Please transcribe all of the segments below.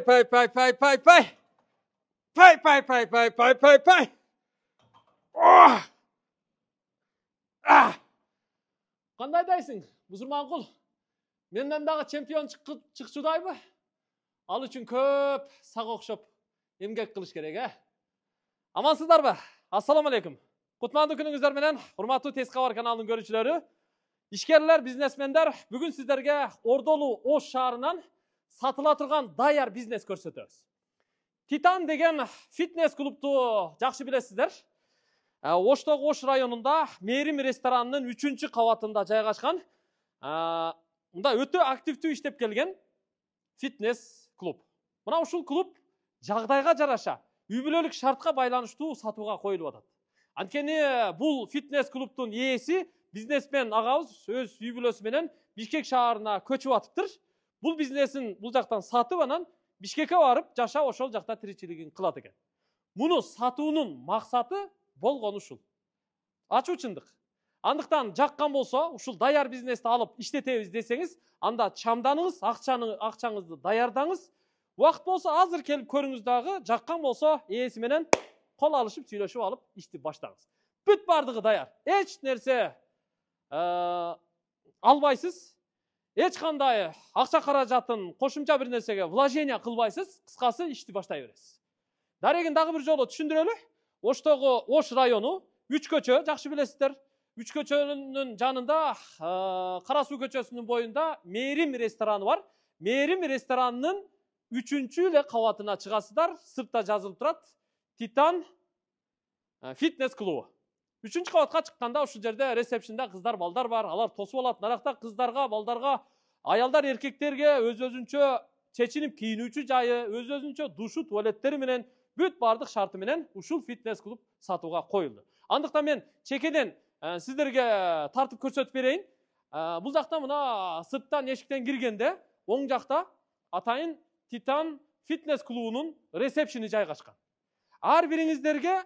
pay pay pay pay pay pay. Pay pay pay pay pay pay pay. Oh! Ah! ah. Qandaydaysiz? Musulmanqul. Menden daha çempiyon çıkıp çıkçudaybı? Al üçün köp sağ okşop emgek kılış gerek he. Amansızdarba. Assalamu alaikum. Kutmandı günüңүздөр менен урматтуу Тез kanalının каналынын көрүүчүлөрү, biznesmenler. Bugün бүгүн сиздерге Ордолу Ош шаарынан сатыла тұрған даяр бизнес көрсөтөбүз титан деген фитнес клубту жақсы білесіздер ә, оштогу ош районунда мээрим ресторанының үчүнчү қабатында жайгашкан ә, мында өтө активті іштеп келген фитнес клуб мына ушул клуб жағдайға жараша үй бүлөлүк шартка байланыштуу сатууга коюлуп атат анткени бул фитнес клубтун ээси бизнесмен агабыз өз үй бүлөсү менен бишкек шаарына көчүп атыптыр бул бизнесин бул жактан сатып анан бишкекке барып жашап ошол жакта тиричилигин кылат экен муну сатуунун максаты болгону ушул ачуу чындык андыктан жаккан болсо ушул даяр бизнести алып иштетебиз десеңиз анда чамданыңыз акчаңызды даярдаңыз убакыт болсо азыр келип көрүңүз дагы жаккан болсо ээси менен кол алышып сүйлөшүп алып ишти баштаңыз бүт баардыгы даяр эч нерсе албайсыз ешқандай ақша қаражатын қосымша бір нәрсеге вложение қылбайсыз қысқасы ішті баштай бересіз дарегін дагы бір жолу түшүндүрөлү оштогу ош району үш көчө жакшы білесіздер. үш көчөнүн жанында қарасу суу бойында боюнда рестораны бар мээрим ресторанының үчүнчү эле қабатына шығасыздар сыртта жазылып тұрады титан фитнес клубы үшінші қабатқа шыққанда осы жерде ресепшнда қыздар балдар бар алар тосып алат нарақта қыздарға балдарға аялдар еркектерге өз өзүнчө чечинип кийинүүчү жайы өз өзүнчө душу туалеттери менен бүт бардық шарты менен ушул фитнес клуб сатуға қойылды. андыктан мен чекеден ә, тартып көрсөтүп берейин ә, бул жакта мына сырттан эшиктен киргенде оң жақта атайын титан фитнес клубунун ресепшини жайгашкан ар бириңиздерге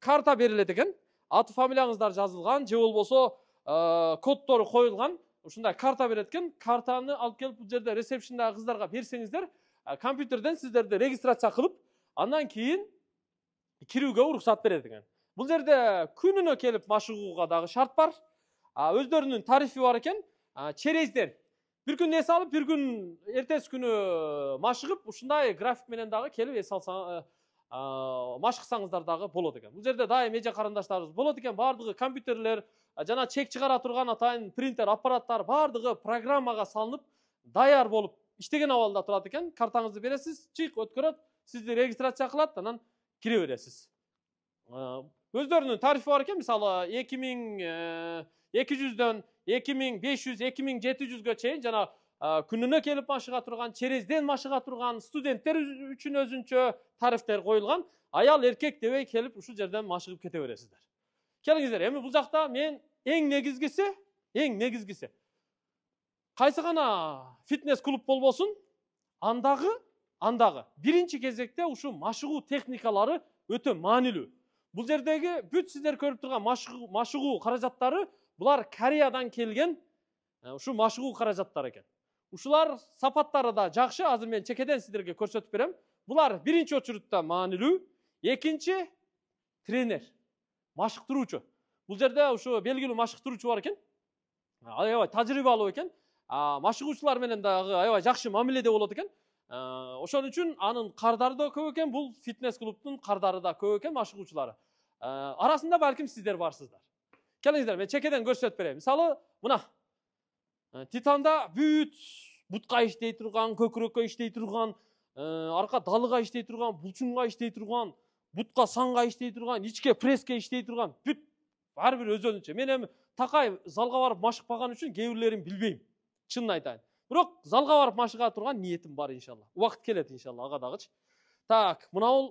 карта берилет экен аты фамилияңыздар жазылған же болбосо қойылған, э, қойылған ушундай карта берет экен картаны алып келип бул жерде ресепшндагы кыздарга берсеңиздер э, компьютерден сиздерди регистрация кылып андан кийин кирүүгө уруксат берет экен бул жерде күнүнө келип машыгууга дагы шарт бар өздөрүнүн тарифи бар экен черездер бир күн эс алып бир күн эртеси күнү э, машыгып ушундай график менен дагы келип эс алсаң Э, машықсаңыздар дагы болот экен бул жерде дайым эже карындаштарыбыз болот экен баардыгы компьютерлер э, жана чек чыгара турган атайын принтер аппараттар баардыгы программага салынып даяр болуп иштеген абалда турат экен картаңызды бересиз чик өткөрөт сизди регистрация кылат анан кире бересиз э, өздөрүнүн тарифи бар экен мисалы эки миң эки жүздөн эки миң беш жүз эки миң жети жүзгө чейин жана Э, күнүнө келіп машыға турган черезден машыға турган студенттер үшін өзүнчө тарифтер қойылған аял эркек дебей келіп ушул жерден машығып кете бересиздер келіңіздер емі бұл жақта мен эң негізгісі ең негізгісі қайсы ғана фитнес клуб болбосун Андағы андағы бірінші кезекте ушу машығу техникалары өте маанилүү бұл жердегі бүт сиздер көрүп турган машыгуу каражаттары булар кореядан келген ушу ә, машыгуу каражаттары экен Uşular sapatlarıda жақшы, азыр мен чекеден сіздерге көрсөтүп берем. Булар биринчи очередде маанилүү, экинчи тренер, машыктыруучу. Бул жерде ушу белгилүү машыктыруучу бар экен. Аябай тажрыйбалуу экен. Машыгуучулар менен дагы аябай жакшы мамиледе болот экен. Ошон үчүн анын кардары да көп экен. Бул фитнес клубдун кардары да көп экен машыгуучулары. Арасында балким сиздер барсыздар. Келиңиздер, мен чекеден көрсөтүп берейин. Мисалы, мына Э, титанда бүт бутка иштей турган көкүрөккө иштей турган э, арка далыга иштей турган булчуңга иштей турган бутка санга иштей турган ичке пресске иштей турган бүт баары бир өз өзүнчө мен эми такай залга барып машыкпаган үчүн кээ бирлерин билбейм чынын айтайын бирок залга барып машыга турган ниетим бар иншалла убакыт келет иншалла ага дагычы так мынабул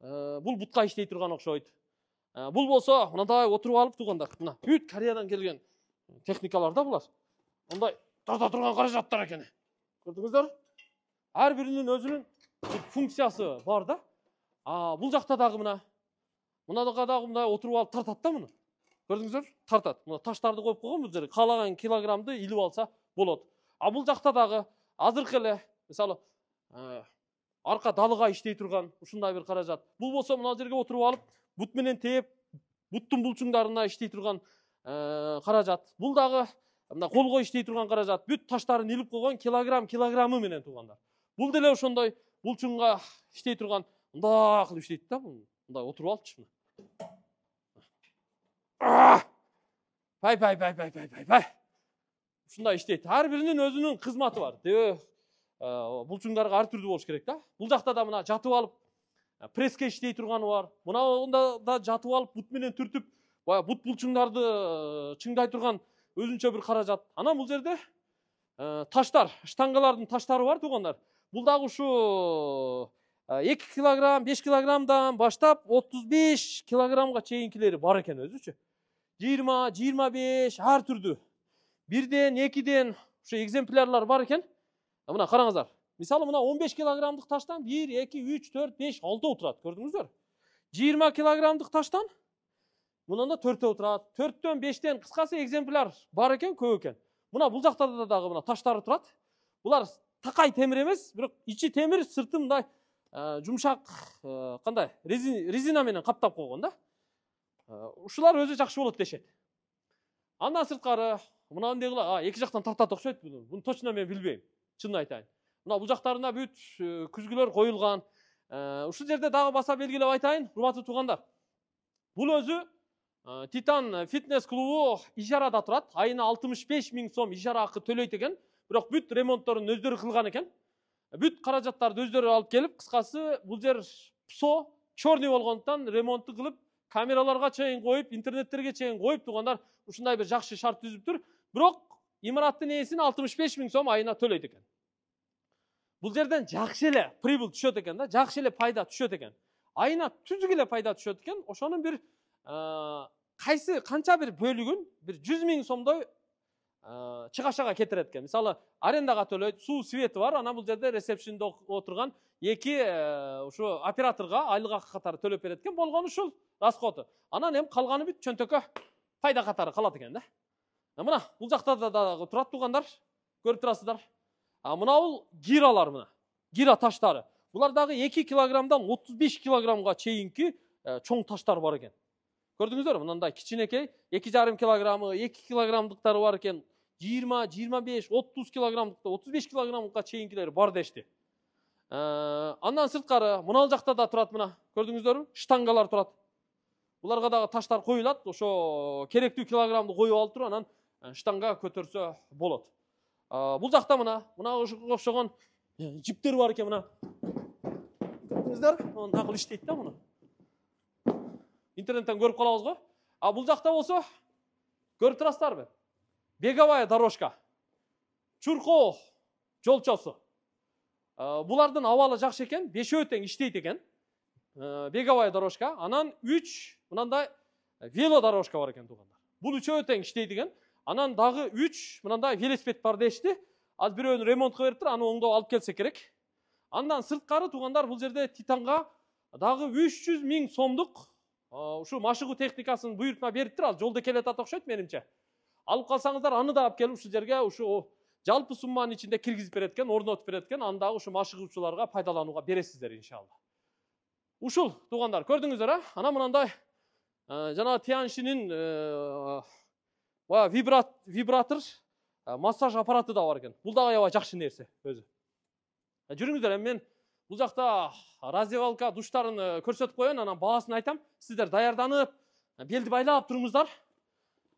э, бул бутка иштей турган окшойт бул болсо мындай отуруп алып туугандар мына бүт кореядан келген техникалар да булар мындай тарта тұрған қаражаттар екен көрдіңіздер бірінің өзінің функциясы бар да а бұл жақта дағы мына да қадағы мына отырып алып тартады да мұны көрдіңіздер тартады мына таштарды қойып қойған бұл жерге қалаған килограммды иліп алса болады а бұл жақта дағы азыркы эле мисалы ә, арқа далыға иштей тұрған ушундай бір қаражат бұл болса мына жерге отырып алып бұт менен тээп буттун булчуңдарына иштей тұрған ә, қаражат бұл дағы мына қол колго иштей тұрған каражат бүт таштарын илип қойған килограмм килограммы менен туугандар бул деле ошондой булчуңга иштей турган мындай кылып иштейт да бул мындай отуруп алыпчы мына пай пай пай пай пай пай пай ушундай иштейт ар биринин өзүнүн кызматы бар ә, бул булчуңдарга ар түрдүү болуш керек да бул жакта да мына жатып алып ә, пресске иштей турганы бар мынада да жатып алып бут менен түртүп баягы бут булчуңдарды ә, чыңдай турган өзүнчө бир каражат анан бул жерде таштар штангалардын таштары бар туугандар бул дагы ушу эки килограмм беш килограммдан баштап отуз беш килограммга чейинкилери бар экен өзүчү жыйырма жыйырма беш ар түрдүү бирден экиден ушу экземплярлар бар экен мына караңыздар мисалы мына он беш килограммдык таштан бир эки үч төрт беш алтөө турат көрдүңүздөр жыйырма килограммдык таштан мынан да төртеу тұрады төрттен бештен қысқасы экземпляр бар екен көп екен мына бұл жақтарда дағы мына таштары тұрады бұлар тақай темір емес бірақ іші темір сырты мындай ә, жұмшақ ә, қандай резинаменен қаптап қойған да ә, ұшылар өзі жақсы болады дешеді андан сыртқары мынандай қыла а, екі жақтан тартады ұқсайды бұны бұны точно мен білбеймін шынын айтайын мына бұл жақтарына бүт ә, күзгілер қойылған ушул ә, жерде дағы баса белгілеп айтайын құрметті туугандар бұл өзі Э, титан фитнес клубы ижарада тұрады айына 65 мың сом ижара ақы төлейді екен бірақ бүт ремонтторын өздері қылған екен бүт қаражаттарды өздері алып келіп қысқасы бұл жер псо черный болғандықтан ремонтты қылып камераларға чейін қойып интернеттерге чейин қойып туғандар ушундай бір жақсы шарт түзіп тұр бірақ имараттың иесін 65 мың сом айына төлейді екен бұл жерден жақсы эле прибыль түшөт екен да жақсы пайда түшет екен айына түзік пайда түшөт екен ошонун бір қайсы қанша бір бөлігін бір жүз мың сомдой ә, шығашаға кетіреді екен мысалы арендаға төлейді су светі бар ана бұл жерде ресепшнде отырған екі ушу ә, операторға айлық ақы қатары төлеп береді екен болғаны ушул расходы анан эми калганы бүт чөнтөккө пайда катары калат экен да мына бул жакта да дагы турат туугандар көрүп турасыздар а мына бул гиралар мына гира таштары булар дагы эки килограммдан отуз беш килограммга чейинки чоң таштар бар экен көрдүңүздөрбү мындай кичинекей эки жарым килограммы эки килограммдыктары бар экен жыйырма жыйырма беш отуз килограммдык отуз беш килограммга чейинкилер бар дешти андан сырткары мынал жакта да турат мына көрдүңүздөрбү штангалар турат буларга дагы таштар коюлат ошо керектүү килограммды коюп алып туруп анан штанга көтөрсө болот бул жакта мына мына окшогон жиптер бар экен мына көрдүңүздөр мынакыл иштейт да муну интернеттен көріп қаламыз ғой ал бұл жақта болса көріп тұрасыздар беговая дорожка чурко жолчосы ә, э, бұлардың ауалы жақсы екен бешеу тең іштейді екен ә, э, беговая дорожка анан үч мынандай э, велодорожка бар екен туғандар бұл үчөө тең іштейді екен анан дағы үч мынандай велосипед бар дешти аз ремонтқа беріп тұр аны оңдоп алып келсе керек андан сырткары туғандар бұл жерде титанға дағы үч жүз миң сомдук ушу машыгуу техникасын буйрутма бериптир ал жолдо келатат окшойт менимче алып калсаңыздар аны да алып келип ушул жерге ушу жалпы сумманын ичинде киргизип берет экен орнотуп берет экен дагы ушу машыгуучуларга пайдаланууга бересиздер иншалла ушул туугандар көрдүңүздөр э анан мынандай жанагы тяншинин э, баягы вибратор э, массаж аппараты да бар экен бул дагы аябай жакшы нерсе өзү э, жүрүңүздөр эми мен бұл жақта раздевалка душтарын э, көрсетіп қояйын анан бағасын айтам сіздер даярданып э, белді байлап тұрыңыздар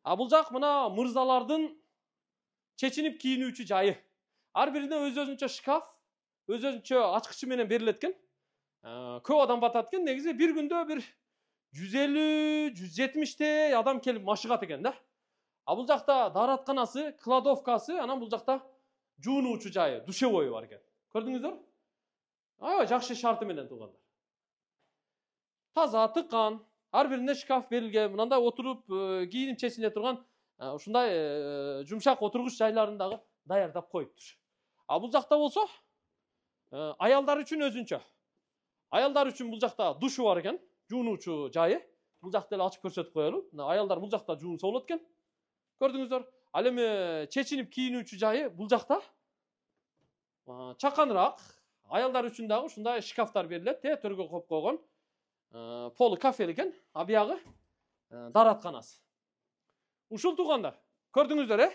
а бұл жақ мына мырзалардың чечинип киінуші жайы әр біріне өз өзүнчө шкаф өз өзүнчө ачкычы менен берилет экен э, көп адам батады екен негізі бір күндө бир жүз элүү жүз жетимиштей адам келіп машыгат екен да а бул жакта дааратканасы кладовкасы анан бұл жақта жуунуучу жайы душевойы бар экен көрдүңүздөр аябай жақсы шарты менен туғандар таза тыққан ар биринде шкаф берилген мынандай отуруп кийинип чечине турган ушундай жумшак отургуч жайларын дагы даярдап коюптур а бул жакта болсо аялдар үчүн өзүнчө аялдар үчүн бул жакта душу бар экен жуунуучу жайы бул жакты деле ачып көрсөтүп коелу аялдар бул жакта жуунса болот экен көрдүңүздөр ал эми чечинип кийинүүчү жайы бул жакта чаканыраак аялдар үчүн дагы ушундай шкафтар берилет э төргө коюп койгон полу кафел экен а биягы дааратканасы ушул туугандар көрдүңүздөр э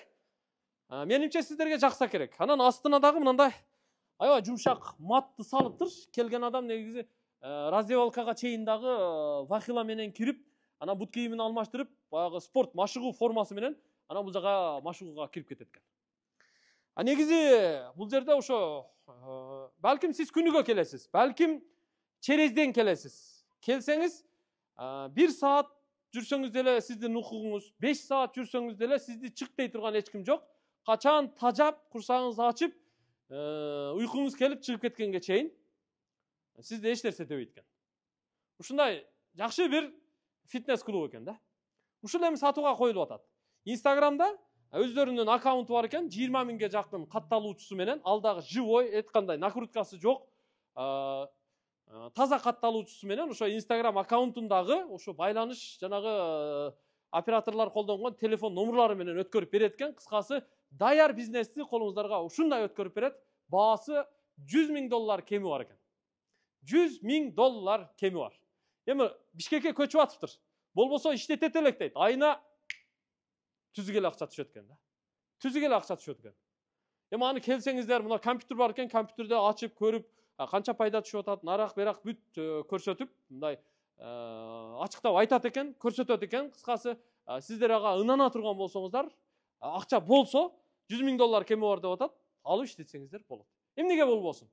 менимче сиздерге жакса керек анан астына дагы мындай аябай жумшак матты салыптыр келген адам негизи раздевалкага чейин дагы вахила менен кирип анан бут кийимин алмаштырып баягы спорт машыгуу формасы менен анан бул жака машыгууга кирип кетет экен а негізі бұл жерде ошо ә, бәлкім сіз күніге келесіз бәлкім черезден келесіз келсеңіз ә, бір саат жүрсөңүз деле сиздин укугуңуз беш саат жүрсөңүз деле сизди чык дей турган эч ким жок качан тажап курсагыңызды ачып уйкуңуз келип чыгып кеткенге чейин сизди эч нерсе дебейт экен ушундай жакшы бир фитнес клуб экен да ушул эми сатууга коюлуп атат инстаграмда өздерінің аккаунты бар екен жиырма мыңға жақын қатталушысы менен алдағы живой айтқандай накруткасы жоқ таза қатталушысы менен ошо инстаграм аккаунтундагы ошо байланыш жанагы операторлор колдонгон телефон номурлары менен өткөрүп берет экен кыскасы даяр бизнести колуңуздарга ушундай өткөрүп берет баасы жүз миң доллар кеми бар экен жүз миң доллар кеми бар эми бишкекке көчүп атыптыр болбосо иштетет элек дейт айына жүз ақша түседі екен да жүз ақша түседі екен эми аны келсеңиздер мына компьютер бар экен компьютерде ачып көрүп канча пайда түшүп атат нарак бирак бүт көрсөтүп мындай ачыктап айтат экен көрсөтөт экен кыскасы сиздер ага ынана турган болсоңуздар акча болсо жүз миң доллар кеме бар деп атат алып иштетсеңиздер болот эмнеге болбосун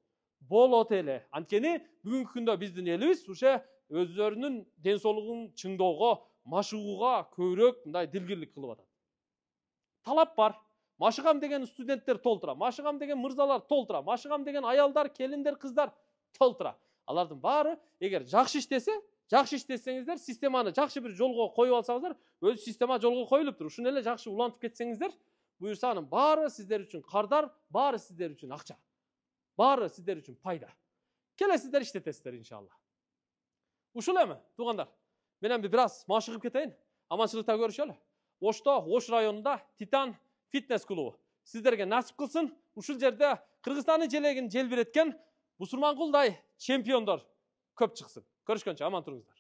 болот эле анткени бүгүнкү күндө биздин элибиз уже өздөрүнүн ден соолугун чыңдоого машыгууга көбүрөөк мындай дилгирлик кылып атат talap var. Maşıqam degan studentler толтура Maşıqam degan мырзалар толтура Maşıqam degan аялдар, келиндер, қыздар толтура Алардын баары эгер жакшы иштесе, жакшы иштесеңиздер, системаны жакшы бир жолго коюп алсаңыздар, өз система жолго коюлуптур. Ушуну эле жакшы улантып кетсеңиздер, буюрса анын баары сиздер үчүн кардар, баары сиздер үчүн акча. Баары сиздер үчүн пайда. Келесиздер иштетесиздер иншалла. Ушул эми, туугандар. Мен эми бир аз машыгып кетейин. Аманчылыкта көрүшөлү. ошто ош районунда титан фитнес клубу сиздерге насип кылсын ушул жерде кыргызстандын желегин желбиреткен мусурмангулдай чемпиондор көп чыксын көрүшкөнчө аман туруңуздар